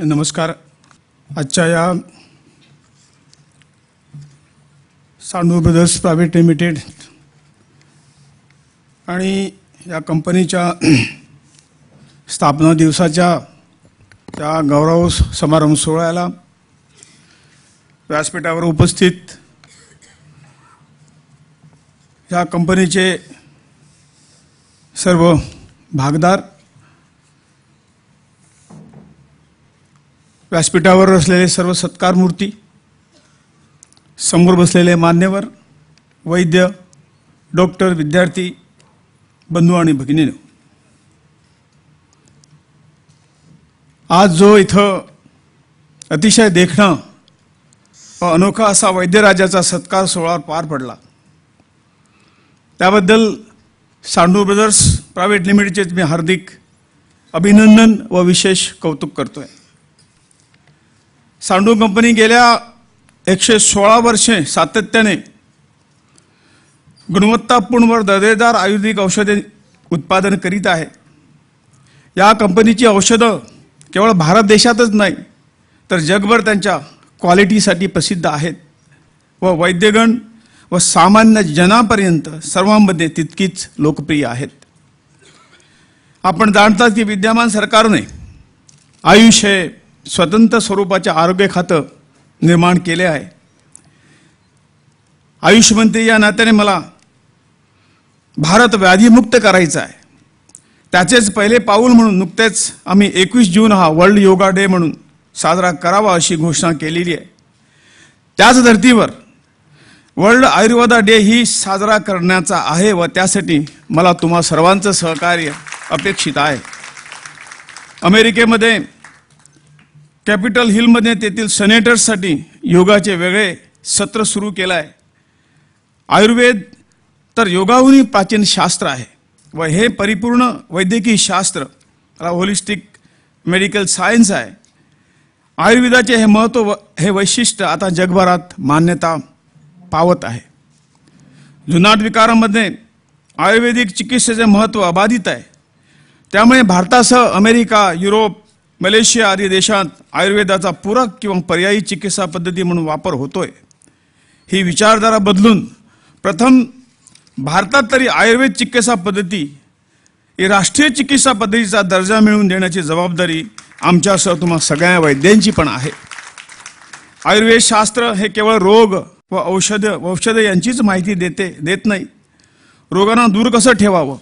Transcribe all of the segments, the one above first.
नमस्कार आजच्या या सांडू ब्रदर्स प्रायव्हेट लिमिटेड आणि या कंपनीच्या स्थापना दिवसाच्या त्या गौरव समारंभ सोहळ्याला व्यासपीठावर उपस्थित या कंपनीचे सर्व भागदार व्यासपीठावर असलेले सर्व सत्कार मूर्ती समोर बसलेले मान्यवर वैद्य डॉक्टर विद्यार्थी बंधू आणि भगिनी आज जो इथं अतिशय देखणं व अनोखा असा वैद्यराजाचा सत्कार सोहळा पार पडला त्याबद्दल सांडू ब्रदर्स प्रायव्हेट लिमिटेडचे मी हार्दिक अभिनंदन व विशेष कौतुक करतोय सांडू कंपनी गेल्या एकशे सोळा वर्षे सातत्याने गुणवत्तापूर्ण व दर्जेदार आयुर्वेदिक औषधे उत्पादन करीत आहे या कंपनीची औषधं केवळ भारत देशातच नाही तर जगभर त्यांच्या क्वालिटीसाठी प्रसिद्ध आहेत व वैद्यगण व सामान्य जनापर्यंत सर्वांमध्ये तितकीच लोकप्रिय आहेत आपण जाणतात की विद्यमान सरकारने आयुष्य स्वतंत्र स्वरूपाचे आरोग्य खातं निर्माण केले आहे आयुषमंत्री या नात्याने मला भारत व्याधीमुक्त करायचा आहे त्याचेच पहिले पाऊल म्हणून नुकतेच आम्ही एकवीस जून हा वर्ल्ड योगा डे म्हणून साजरा करावा अशी घोषणा केलेली आहे त्याच धर्तीवर वर्ल्ड आयुर्वेदा डे ही साजरा करण्याचा आहे व त्यासाठी मला तुम्हा सर्वांचं सहकार्य अपेक्षित आहे अमेरिकेमध्ये कॅपिटल हिलमध्ये तेथील सेनेटर्ससाठी योगाचे वेगळे सत्र सुरू केलं आहे आयुर्वेद तर योगाहूनही प्राचीन शास्त्र आहे व हे परिपूर्ण वैद्यकीय शास्त्र होलिस्टिक मेडिकल सायन्स आहे आयुर्वेदाचे हे महत्त्व हे वैशिष्ट्य आता जगभरात मान्यता पावत आहे जुनाट विकारामध्ये आयुर्वेदिक चिकित्सेचे महत्त्व अबाधित आहे त्यामुळे भारतासह अमेरिका युरोप मलेशिया आदी देशात आयुर्वेदाचा पूरक किंवा पर्यायी चिकित्सा पद्धती म्हणून वापर होतोय ही विचारधारा बदलून प्रथम भारतात तरी आयुर्वेद चिकित्सा पद्धती ही राष्ट्रीय चिकित्सा पद्धतीचा दर्जा मिळवून देण्याची जबाबदारी आमच्यासह तुम्हाला सगळ्या वैद्यांची पण आहे आयुर्वेद शास्त्र हे केवळ रोग व औषध औषध यांचीच माहिती देते देत नाही रोगांना दूर कसं ठेवावं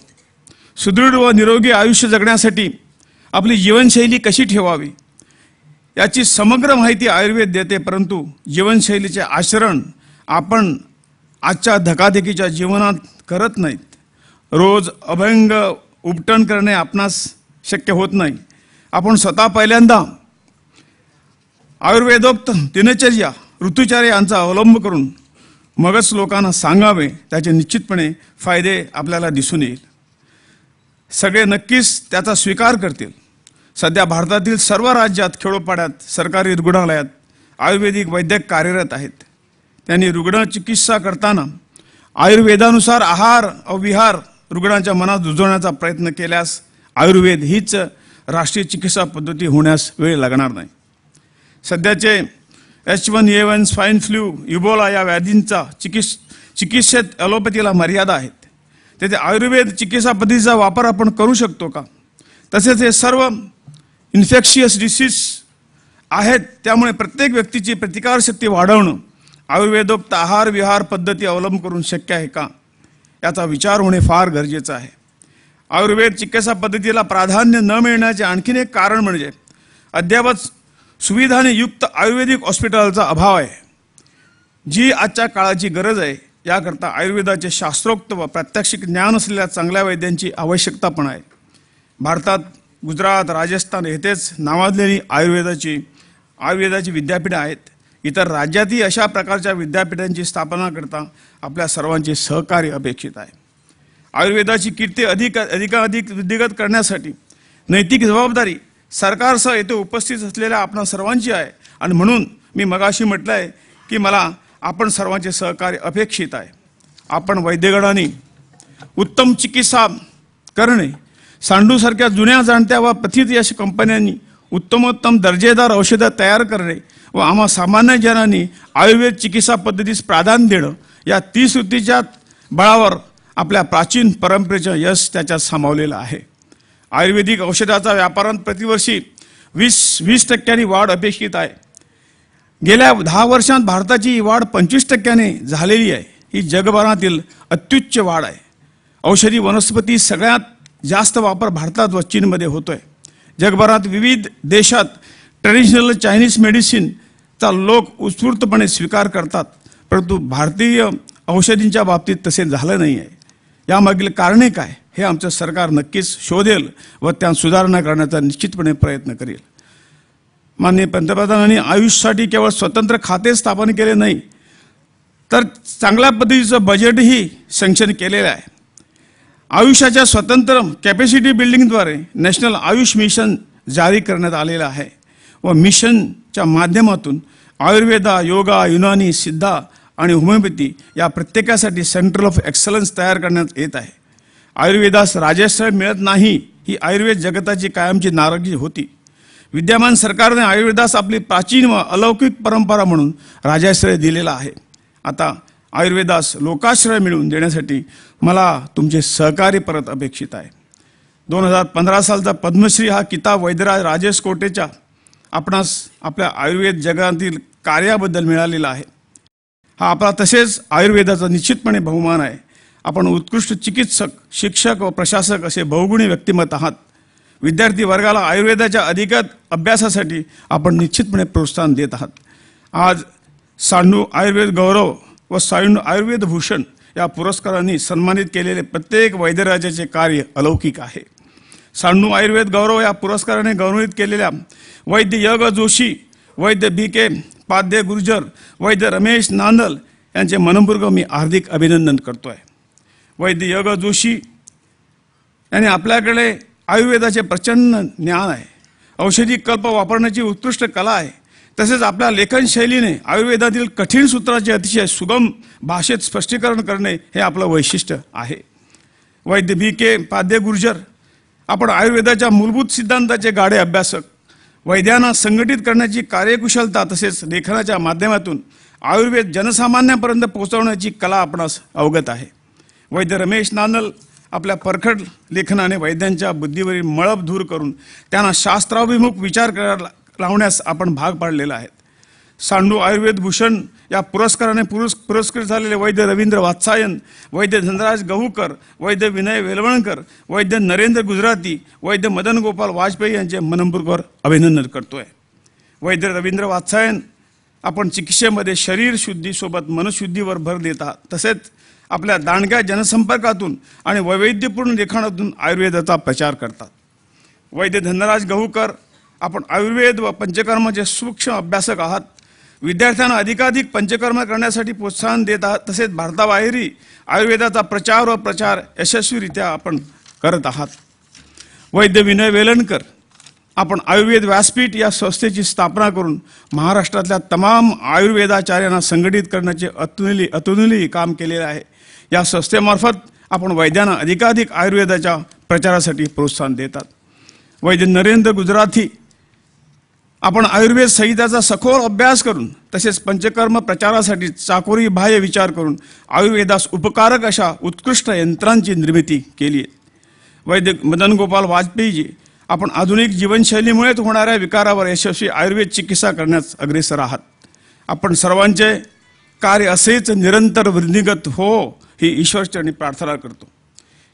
सुदृढ व निरोगी आयुष्य जगण्यासाठी आपली जीवनशैली कशी ठेवावी याची समग्र माहिती आयुर्वेद देते परंतु जीवनशैलीचे आचरण आपण आजच्या धकाधकीच्या जीवनात करत नाहीत रोज अभंग उपटन करणे आपणास शक्य होत नाही आपण स्वतः पहिल्यांदा आयुर्वेदोक्त दिनचर्या ऋतुचार्य यांचा अवलंब करून मगच लोकांना सांगावे त्याचे निश्चितपणे फायदे आपल्याला दिसून येईल सगळे नक्कीच त्याचा स्वीकार करतील सध्या भारतातील सर्व राज्यात खेडोपाड्यात सरकारी रुग्णालयात आयुर्वेदिक वैद्यक कार्यरत आहेत त्यांनी रुग्ण चिकित्सा करताना आयुर्वेदानुसार आहार अविहार रुग्णाच्या मनात रुजवण्याचा प्रयत्न केल्यास आयुर्वेद हीच राष्ट्रीय चिकित्सा पद्धती होण्यास वेळ लागणार नाही सध्याचे H one N one swine flu Ebola या व्याधींचा चिकित्स चिकित्सेत ॲलोपॅथीला मर्यादा आहेत तेथे आयुर्वेद चिकित्सा पद्धतीचा वापर आपण करू शकतो का तसेच हे सर्व इन्फेक्शियस डिसीज आहेत त्यामुळे प्रत्येक व्यक्तीची प्रतिकारशक्ती वाढवणं आयुर्वेदोक्त आहार विहार पद्धती अवलंब करून शक्य आहे का याचा विचार होणे फार गरजेचं आहे आयुर्वेद चिकित्सा पद्धतीला प्राधान्य न मिळण्याचे आणखीन एक कारण म्हणजे अद्यापच सुविधाने युक्त आयुर्वेदिक हॉस्पिटलचा अभाव आहे जी आजच्या काळाची गरज आहे याकरता आयुर्वेदाचे शास्त्रोक्त व प्रात्यक्षिक ज्ञान असलेल्या चांगल्या वैद्यांची आवश्यकता पण आहे भारतात गुजरात राजस्थान येथेच नावाजलेली आयुर्वेदाची आयुर्वेदाची विद्यापीठं आहेत इतर राज्यातही अशा प्रकारच्या विद्यापीठांची स्थापना करता आपल्या सर्वांचे सहकार्य अपेक्षित आहे आयुर्वेदाची कीर्ती अधिक अधिकाधिक वृद्धिगत करण्यासाठी नैतिक जबाबदारी सरकारसह येथे उपस्थित असलेल्या आपणा सर्वांची आहे आणि म्हणून मी मगाशी म्हटलं आहे की मला आपण सर्वांचे सहकार्य अपेक्षित आहे आपण वैद्यगणाने उत्तम चिकित्सा करणे सांडूसारख्या जुन्या जाणत्या व पथित यश कंपन्यांनी उत्तमोत्तम दर्जेदार औषधं तयार करणे व आम्हा सामान्य जनांनी आयुर्वेद चिकित्सा पद्धतीस प्राधान्य देणं या तीसृतीच्या बळावर आपल्या प्राचीन परंपरेचं यश त्याच्यात सामावलेलं आहे आयुर्वेदिक औषधाचा व्यापारात प्रतिवर्षी वीस वीस टक्क्यांनी वाढ अपेक्षित आहे गेल्या दहा वर्षांत भारताची ही वाढ पंचवीस टक्क्याने झालेली आहे ही जगभरातील अत्युच्च वाढ आहे औषधी वनस्पती सगळ्यात जास्त वापर भारतात व चीनमध्ये होतो आहे जगभरात विविध देशात ट्रेडिशनल चायनीज मेडिसिनचा लोक उत्स्फूर्तपणे स्वीकार करतात परंतु भारतीय औषधींच्या बाबतीत तसे झालं नाही आहे यामागील कारणे काय हे आमचं सरकार नक्कीच शोधेल व त्यात सुधारणा करण्याचा निश्चितपणे प्रयत्न करेल माननीय पंतप्रधानांनी आयुष्यासाठी केवळ स्वतंत्र खाते स्थापन केले नाही तर चांगल्या पद्धतीचं बजेटही सँक्शन केलेलं आहे आयुष्याच्या स्वतंत्र कॅपॅसिटी बिल्डिंगद्वारे नॅशनल आयुष मिशन जारी करण्यात आलेलं आहे व मिशनच्या माध्यमातून आयुर्वेदा योगा युनानी सिद्धा आणि होमिओपॅथी या प्रत्येकासाठी सेंट्रल ऑफ एक्सलन्स तयार करण्यात येत आहे आयुर्वेदास राजस्थळ मिळत नाही ही आयुर्वेद जगताची कायमची नाराजी होती विद्यमान सरकारने आयुर्वेदास आपली प्राचीन व अलौकिक परंपरा म्हणून राजाश्रय दिलेला आहे आता आयुर्वेदास लोकाश्रय मिळवून देण्यासाठी मला तुमचे सहकार्य परत अपेक्षित आहे दोन हजार पंधरा सालचा पद्मश्री हा किताब वैद्यराज राजेश कोटेच्या आपणास आपल्या आयुर्वेद जगातील कार्याबद्दल मिळालेला आहे हा आपला तसेच आयुर्वेदाचा निश्चितपणे बहुमान आहे आपण उत्कृष्ट चिकित्सक शिक्षक व प्रशासक असे बहुगुणी व्यक्तिमत्व आहात विद्यार्थी वर्गाला आयुर्वेदाच्या अधिकत अभ्यासासाठी आपण निश्चितपणे प्रोत्साहन देत आहात आज सांडू आयुर्वेद गौरव व सायुन आयुर्वेद भूषण या पुरस्कारांनी सन्मानित केलेले प्रत्येक वैद्यराजाचे कार्य अलौकिक आहे साण्णू आयुर्वेद गौरव या पुरस्काराने गौरवित केलेल्या वैद्य य जोशी वैद्य बी के पाद्य गुर्जर वैद्य रमेश नांदल यांचे मनपूर्वक मी हार्दिक अभिनंदन करतो आहे वैद्य य जोशी यांनी आपल्याकडे आयुर्वेदाचे प्रचंड ज्ञान आहे औषधी कल्प वापरण्याची उत्कृष्ट कला आहे तसेच आपल्या लेखन शैलीने आयुर्वेदातील कठीण सूत्राचे अतिशय सुगम भाषेत स्पष्टीकरण करणे हे आपलं वैशिष्ट्य आहे वैद्य बी के पाद्य गुर्जर आपण आयुर्वेदाच्या मूलभूत सिद्धांताचे गाडे अभ्यासक वैद्यांना संघटित करण्याची कार्यकुशलता तसेच लेखनाच्या माध्यमातून आयुर्वेद जनसामान्यापर्यंत पोहोचवण्याची कला आपणास अवगत आहे वैद्य रमेश नानल आपल्या परखड लेखनाने वैद्यांच्या बुद्धीवरील मळब दूर करून त्यांना शास्त्राभिमुख विचार करायला लावण्यास आपण भाग पाडलेला आहे सांडू आयुर्वेद भूषण या पुरस्काराने पुरस् पुरस्कृत झालेले वैद्य रवींद्र वात्सायन वैद्य धनराज गहूकर वैद्य विनय वेलवणकर वैद्य नरेंद्र गुजराती वैद्य मदन गोपाल वाजपेयी यांचे मनपूर्वक अभिनंदन करतो आहे वैद्य रवींद्र वात्सायन आपण चिकित्सेमध्ये शरीर शुद्धीसोबत मनशुद्धीवर भर देत आहात तसेच आपल्या दांडग्या जनसंपर्कातून आणि वैविध्यपूर्ण लिखाणातून आयुर्वेदाचा प्रचार करतात वैद्य धनराज गहूकर आपण आयुर्वेद व पंचकर्माचे सूक्ष्म अभ्यासक आहात विद्यार्थ्यांना अधिकाधिक पंचकर्म करण्यासाठी प्रोत्साहन देत आहात तसेच भारताबाहेरही आयुर्वेदाचा प्रचार व प्रचार यशस्वीरित्या आपण करत आहात वैद्य विनय वेलणकर आपण आयुर्वेद व्यासपीठ या संस्थेची स्थापना करून महाराष्ट्रातल्या तमाम आयुर्वेदाचार्यांना संघटित करण्याचे अतुलनीय अतुलनीय काम केलेले आहे या संस्थेमार्फत आपण वैद्यांना अधिकाधिक आयुर्वेदाच्या प्रचारासाठी प्रोत्साहन देतात वैद्य नरेंद्र गुजराथी आपण आयुर्वेद संहिताचा सखोल अभ्यास करून तसेच पंचकर्म प्रचारासाठी चाकोरी बाह्य विचार करून आयुर्वेदास उपकारक अशा उत्कृष्ट यंत्रांची निर्मिती केली आहे वैद्यक मदन गोपाल वाजपेयीजी आपण आधुनिक जीवनशैलीमुळेच होणाऱ्या विकारावर यशस्वी आयुर्वेद चिकित्सा करण्यास अग्रेसर आहात आपण सर्वांचे कार्य असेच निरंतर वृद्धिगत हो ही ईश्वरचरणी प्रार्थना करतो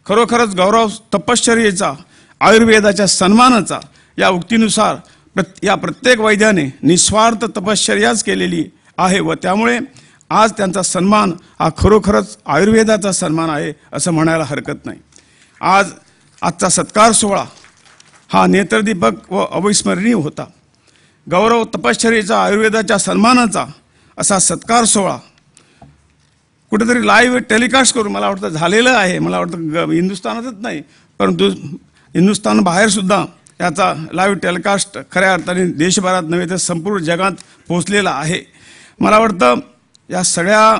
खरोखरच गौरव तपश्चर्येचा आयुर्वेदाच्या सन्मानाचा या उक्तीनुसार प्रत या प्रत्येक वैद्याने निस्वार्थ तपश्चर्याच केलेली आहे व त्यामुळे आज त्यांचा सन्मान हा खरोखरच आयुर्वेदाचा सन्मान आहे असं म्हणायला हरकत नाही आज आजचा सत्कार सोहळा हा नेत्रदीपक व अविस्मरणीय होता गौरव तपश्चर्याचा आयुर्वेदाच्या सन्मानाचा असा सत्कार सोहळा कुठेतरी लाईव्ह टेलिकास्ट करून मला वाटतं झालेलं आहे मला वाटतं ग हिंदुस्थानातच नाही परंतु हिंदुस्थान बाहेरसुद्धा याचा लाईव्ह टेलिकास्ट खऱ्या अर्थाने देशभरात नव्हे तर संपूर्ण जगात पोचलेला आहे मला वाटतं या सगळ्या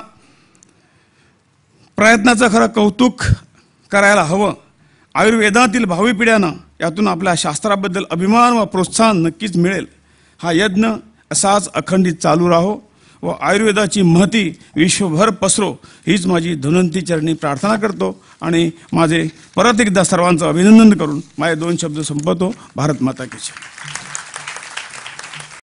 प्रयत्नाचं खरं कौतुक करायला हवं आयुर्वेदातील भावी पिढ्यांना यातून आपल्या शास्त्राबद्दल अभिमान व प्रोत्साहन नक्कीच मिळेल हा यज्ञ असाच अखंडित चालू राहो व आयुर्वेदाची महती विश्वभर पसरो हीच माझी धुनंती चरणी प्रार्थना करतो आणि माझे परत एकदा सर्वांचं अभिनंदन करून माझे दोन शब्द संपवतो भारत माता की